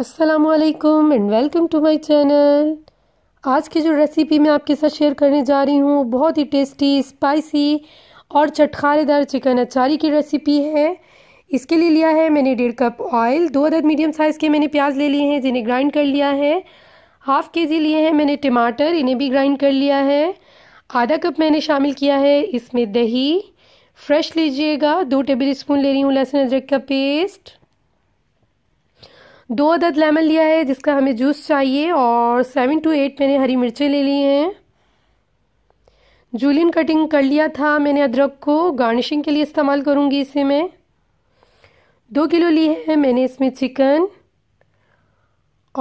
असलकम and welcome to my channel आज की जो रेसिपी मैं आपके साथ शेयर करने जा रही हूँ बहुत ही टेस्टी स्पाइसी और चटखारेदार चिकन अचारी की रेसिपी है इसके लिए लिया है मैंने डेढ़ कप ऑयल दो अदद मीडियम साइज़ के मैंने प्याज ले लिए हैं जिन्हें ग्राइंड कर लिया है हाफ़ के जी लिए हैं मैंने टमाटर इन्हें भी ग्राइंड कर लिया है आधा कप मैंने शामिल किया है इसमें दही फ्रेश लीजिएगा दो टेबल स्पून ले रही हूँ लहसुन अदरक का पेस्ट दो अदद लेमन लिया है जिसका हमें जूस चाहिए और सेवन टू एट मैंने हरी मिर्चें ले ली हैं जूलिन कटिंग कर लिया था मैंने अदरक को गार्निशिंग के लिए इस्तेमाल करूँगी इसे मैं दो किलो लिए हैं मैंने इसमें चिकन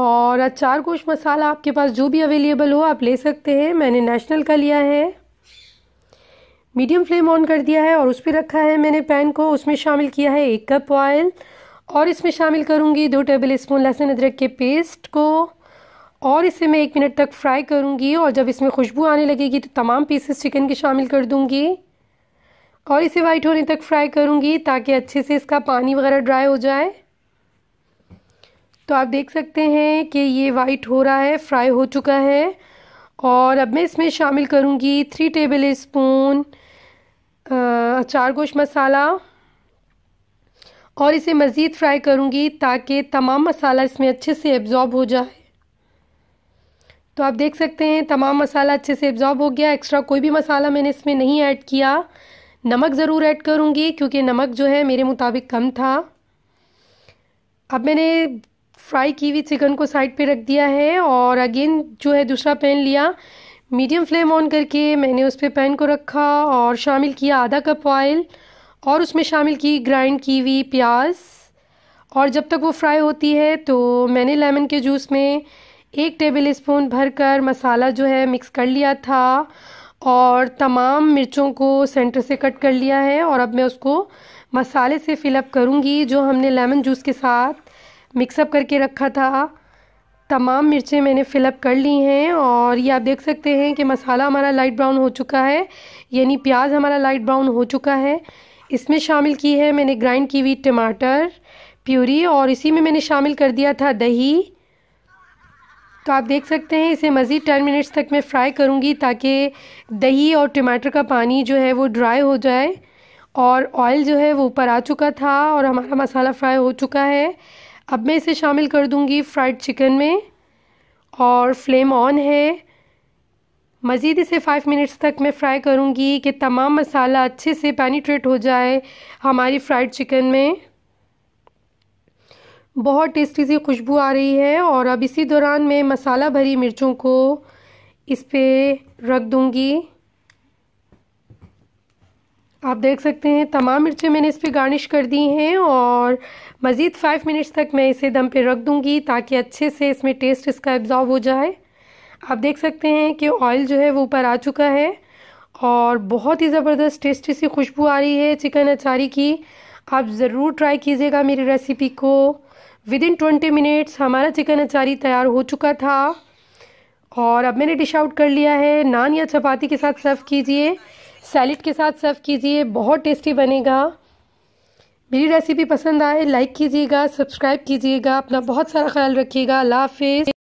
और अचार गोश मसाला आपके पास जो भी अवेलेबल हो आप ले सकते हैं मैंने नेशनल का लिया है मीडियम फ्लेम ऑन कर दिया है और उस पर रखा है मैंने पैन को उसमें शामिल किया है एक कप ऑयल और इसमें शामिल करूँगी दो टेबल स्पून लहसुन अदरक के पेस्ट को और इसे मैं एक मिनट तक फ्राई करूँगी और जब इसमें खुशबू आने लगेगी तो तमाम पीसेस चिकन के शामिल कर दूँगी और इसे वाइट होने तक फ्राई करूँगी ताकि अच्छे से इसका पानी वगैरह ड्राई हो जाए तो आप देख सकते हैं कि ये वाइट हो रहा है फ्राई हो चुका है और अब मैं इसमें शामिल करूँगी थ्री टेबल स्पून अचार गोश मसाला और इसे मज़ीद फ्राई करूँगी ताकि तमाम मसाला इसमें अच्छे से एब्ज़ॉर्ब हो जाए तो आप देख सकते हैं तमाम मसाला अच्छे से एब्ज़ॉर्ब हो गया एक्स्ट्रा कोई भी मसाला मैंने इसमें नहीं ऐड किया नमक ज़रूर ऐड करूँगी क्योंकि नमक जो है मेरे मुताबिक कम था अब मैंने फ्राई की हुई चिकन को साइड पे रख दिया है और अगेन जो है दूसरा पैन लिया मीडियम फ्लेम ऑन करके मैंने उस पर पैन को रखा और शामिल किया आधा कप ऑयल और उसमें शामिल की ग्राइंड की हुई प्याज और जब तक वो फ्राई होती है तो मैंने लेमन के जूस में एक टेबल स्पून भर कर मसाला जो है मिक्स कर लिया था और तमाम मिर्चों को सेंटर से कट कर लिया है और अब मैं उसको मसाले से फिलअप करूँगी जो हमने लेमन जूस के साथ मिक्सअप करके रखा था तमाम मिर्चें मैंने फिलअप कर ली हैं और ये आप देख सकते हैं कि मसाला हमारा लाइट ब्राउन हो चुका है यानी प्याज हमारा लाइट ब्राउन हो चुका है इसमें शामिल की है मैंने ग्राइंड की हुई टमाटर प्यूरी और इसी में मैंने शामिल कर दिया था दही तो आप देख सकते हैं इसे मज़ीद टेन मिनट्स तक मैं फ्राई करूँगी ताकि दही और टमाटर का पानी जो है वो ड्राई हो जाए और ऑयल जो है वो ऊपर आ चुका था और हमारा मसाला फ्राई हो चुका है अब मैं इसे शामिल कर दूँगी फ्राइड चिकन में और फ्लेम ऑन है मज़ीद इसे फ़ाइव मिनट्स तक मैं फ्राई करूँगी कि तमाम मसाला अच्छे से पैनीट्रेट हो जाए हमारी फ्राइड चिकन में बहुत टेस्टी सी खुशबू आ रही है और अब इसी दौरान मैं मसाला भरी मिर्चों को इस पर रख दूँगी आप देख सकते हैं तमाम मिर्चें मैंने इस पर गार्निश कर दी हैं और मज़ीद फ़ाइव मिनट्स तक मैं इसे दम पे रख दूँगी ताकि अच्छे से इसमें टेस्ट इसका एब्ज़ॉर्व हो जाए आप देख सकते हैं कि ऑयल जो है वो ऊपर आ चुका है और बहुत ही ज़बरदस्त टेस्टी सी खुशबू आ रही है चिकन अचारी की आप ज़रूर ट्राई कीजिएगा मेरी रेसिपी को विद इन ट्वेंटी मिनट्स हमारा चिकन अचारी तैयार हो चुका था और अब मैंने डिश आउट कर लिया है नान या चपाती के साथ सर्व कीजिए सैलड के साथ सर्व कीजिए बहुत टेस्टी बनेगा मेरी रेसिपी पसंद आए लाइक कीजिएगा सब्सक्राइब कीजिएगा अपना बहुत सारा ख्याल रखिएगा अल्लाह हाफिज़